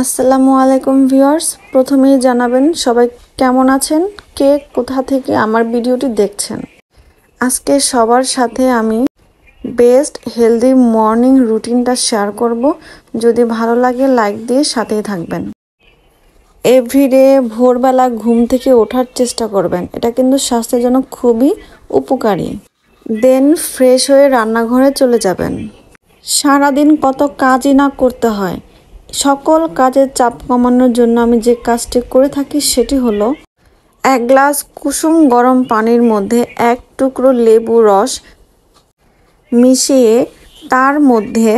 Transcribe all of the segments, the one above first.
আসসালামু আলাইকুম ভিউয়ার্স প্রথমেই জানাবেন সবাই কেমন আছেন কে কোথা থেকে আমার ভিডিওটি দেখছেন আজকে সবার সাথে আমি বেস্ট হেলদি মর্নিং রুটিনটা শেয়ার করব যদি ভালো লাগে লাইক দিয়ে সাথেই থাকবেন এভরিডে ভোরবেলা ঘুম থেকে ওঠার চেষ্টা করবেন এটা কিন্তু স্বাস্থ্যের জন্য খুবই উপকারী দেন ফ্রেশ হয়ে রান্নাঘরে চলে যাবেন সারাদিন কত কাজই না করতে হয় সকল কাজের চাপ কমানোর জন্য আমি যে কাজটি করে থাকি সেটি হলো এক গ্লাস কুসুম গরম পানির মধ্যে এক টুকরো লেবু রস মিশিয়ে তার মধ্যে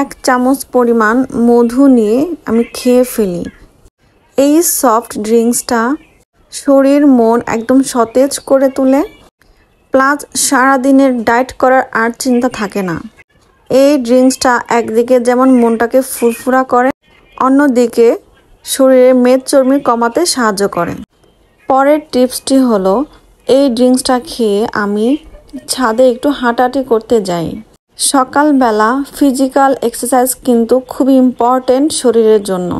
এক চামচ পরিমাণ মধু নিয়ে আমি খেয়ে ফেলি এই সফট ড্রিঙ্কসটা শরীর মন একদম সতেজ করে তুলে প্লাস সারাদিনের ডায়েট করার আর চিন্তা থাকে না এই ড্রিঙ্কসটা একদিকে যেমন মনটাকে ফুরফুরা করে অন্যদিকে শরীরের মেদ চর্মি কমাতে সাহায্য করে পরের টিপসটি হলো এই ড্রিঙ্কসটা খেয়ে আমি ছাদে একটু হাঁটাহাঁটি করতে যাই সকালবেলা ফিজিক্যাল এক্সারসাইজ কিন্তু খুব ইম্পর্টেন্ট শরীরের জন্য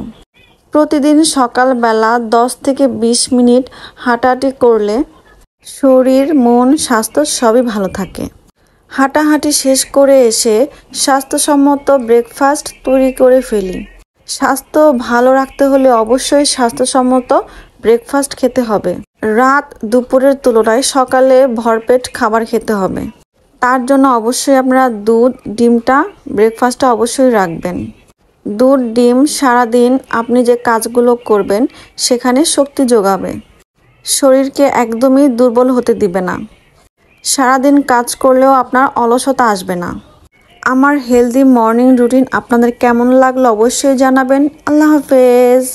প্রতিদিন সকালবেলা দশ থেকে ২০ মিনিট হাঁটাহাঁটি করলে শরীর মন স্বাস্থ্য সবই ভালো থাকে হাঁটাহাঁটি শেষ করে এসে স্বাস্থ্যসম্মত ব্রেকফাস্ট তৈরি করে ফেলি স্বাস্থ্য ভালো রাখতে হলে অবশ্যই স্বাস্থ্যসম্মত ব্রেকফাস্ট খেতে হবে রাত দুপুরের তুলনায় সকালে ভরপেট খাবার খেতে হবে তার জন্য অবশ্যই আপনারা দুধ ডিমটা ব্রেকফাস্টটা অবশ্যই রাখবেন দুধ ডিম সারাদিন আপনি যে কাজগুলো করবেন সেখানে শক্তি যোগাবে শরীরকে একদমই দুর্বল হতে দিবে না সারাদিন কাজ করলেও আপনার অলসতা আসবে না আমার হেলদি মর্নিং রুটিন আপনাদের কেমন লাগলো অবশ্যই জানাবেন আল্লাহ হাফেজ